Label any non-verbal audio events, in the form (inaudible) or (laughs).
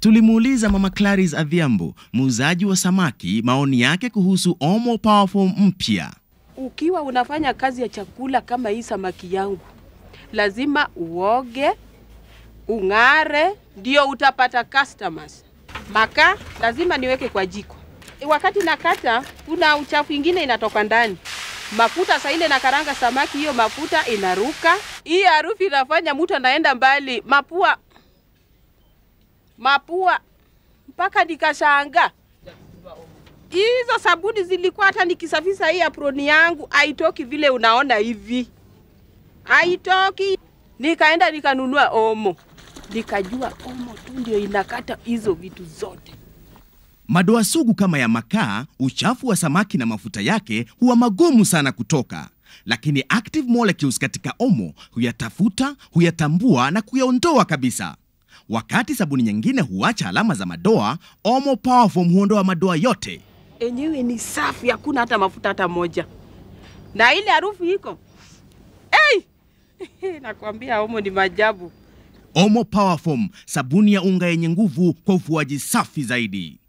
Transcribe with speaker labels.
Speaker 1: Tulimuuliza Mama claris Adhiambo, muuzaji wa samaki, maoni yake kuhusu Omo Powerful mpya.
Speaker 2: Ukiwa unafanya kazi ya chakula kama hii samaki yangu, lazima uoge, ung'are, ndio utapata customers. Makaa lazima niweke kwa jiko. Wakati nakata, kuna uchafu ingine inatoka ndani mafuta saile na karanga samaki, hiyo mafuta inaruka, hii harufu inafanya mtu anaenda mbali. Mapua mapua mpaka nikashanga hizo sabuni zilikuwa hata nikisafisha hii aproni yangu haitoki vile unaona hivi, haitoki. Nikaenda nikanunua omo, nikajua omo tu ndio inakata hizo vitu zote.
Speaker 1: Madoa sugu kama ya makaa, uchafu wa samaki na mafuta yake huwa magumu sana kutoka, lakini active molecules katika omo huyatafuta, huyatambua na kuyaondoa kabisa. Wakati sabuni nyingine huacha alama za madoa, Omo Power huondoa madoa yote.
Speaker 2: Enyewe ni safi, hakuna hata mafuta hata moja, na ile harufu iko hey! (laughs) nakwambia Omo ni majabu.
Speaker 1: Omo Power sabuni ya unga yenye nguvu kwa ufuaji safi zaidi.